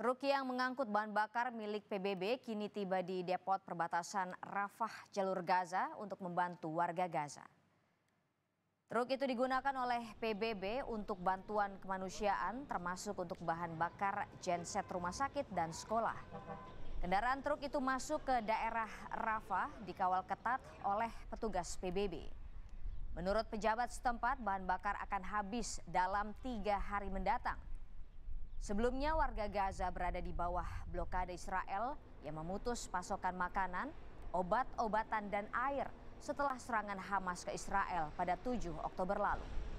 Truk yang mengangkut bahan bakar milik PBB kini tiba di depot perbatasan Rafah jalur Gaza untuk membantu warga Gaza. Truk itu digunakan oleh PBB untuk bantuan kemanusiaan termasuk untuk bahan bakar genset rumah sakit dan sekolah. Kendaraan truk itu masuk ke daerah Rafah dikawal ketat oleh petugas PBB. Menurut pejabat setempat, bahan bakar akan habis dalam tiga hari mendatang. Sebelumnya warga Gaza berada di bawah blokade Israel yang memutus pasokan makanan, obat-obatan dan air setelah serangan Hamas ke Israel pada 7 Oktober lalu.